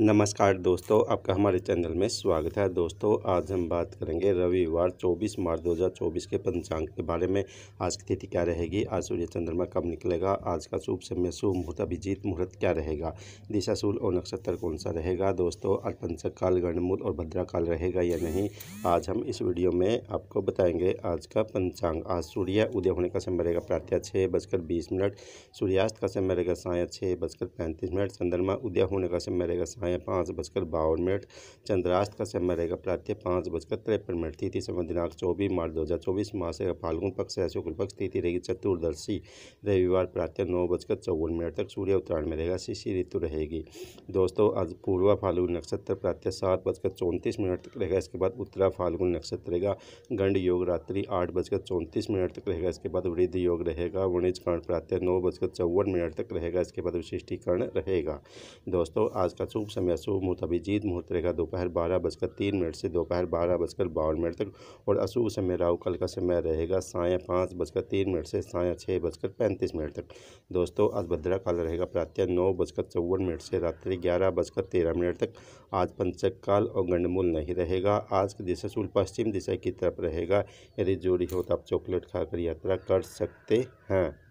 नमस्कार दोस्तों आपका हमारे चैनल में स्वागत है दोस्तों आज हम बात करेंगे रविवार 24 मार्च 2024 के पंचांग के बारे में आज की तिथि क्या रहेगी आज सूर्य चंद्रमा कब निकलेगा आज का शुभ समय शुभ मुहूर्त अभिजीत मुहूर्त क्या रहेगा दिशा सूल और नक्षत्र कौन सा रहेगा दोस्तों पंचक काल गणमूल और भद्रा काल रहेगा या नहीं आज हम इस वीडियो में आपको बताएंगे आज का पंचांग आज सूर्य उदय होने का समय रहेगा प्रातः छः बजकर बीस मिनट सूर्यास्त का समय रहेगा साय छः बजकर पैंतीस मिनट चंद्रमा उदय होने का समय रहेगा हैं पाँच बजकर बावन मिनट चंद्रास्त का समय रहेगा प्रातः पाँच बजकर तिरपन मिनट तिथि समय दिनांक चौबीस मार्च दो हज़ार चौबीस मास रहेगा फाल्गुन पक्ष से शुक्ल पक्ष तिथि रहेगी चतुर्दशी रविवार प्रातः नौ बजकर चौवन मिनट तक सूर्य उत्तरायण में रहेगा शिशि ऋतु रहेगी दोस्तों आज पूर्वा फाल्गुन नक्षत्र प्रातः सात बजकर चौंतीस मिनट तक रहेगा इसके बाद उत्तरा फाल्गुन नक्षत्र रहेगा गंड योग रात्रि आठ बजकर चौंतीस मिनट तक रहेगा इसके बाद वृद्ध योग रहेगा वणिजकर्ण प्रातः नौ बजकर चौवन मिनट तक रहेगा इसके बाद विशिष्टीकरण रहेगा दोस्तों आज का शुभ समय अशुभ मुहूर्त अभिजीत मुहूर्त रहेगा दोपहर बारह बजकर तीन मिनट से दोपहर बारह बजकर बावन मिनट तक और अशुभ समय कल का समय रहेगा साय पाँच बजकर तीन मिनट से साय छः बजकर पैंतीस मिनट तक दोस्तों आज भद्रा काल रहेगा प्रातः नौ बजकर चौवन मिनट से रात्रि ग्यारह बजकर तेरह मिनट तक आज पंचक काल और गंडमूल नहीं रहेगा आज की दिशा सूल पश्चिम दिशा की तरफ रहेगा यदि जोड़ी हो तो आप चॉकलेट खाकर यात्रा कर सकते हैं